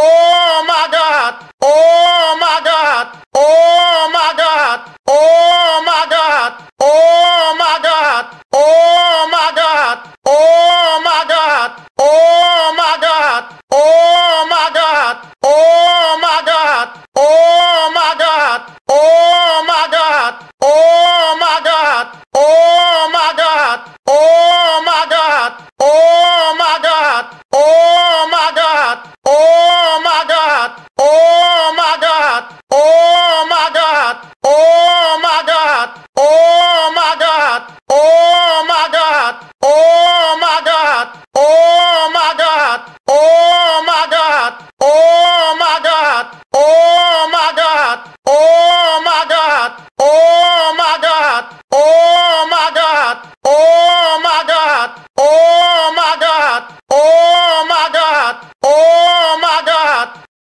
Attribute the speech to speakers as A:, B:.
A: Oh my God. Oh my God. Oh my God. Oh my God. Oh my God. Oh my God. Oh my God. Oh my God. Oh my God.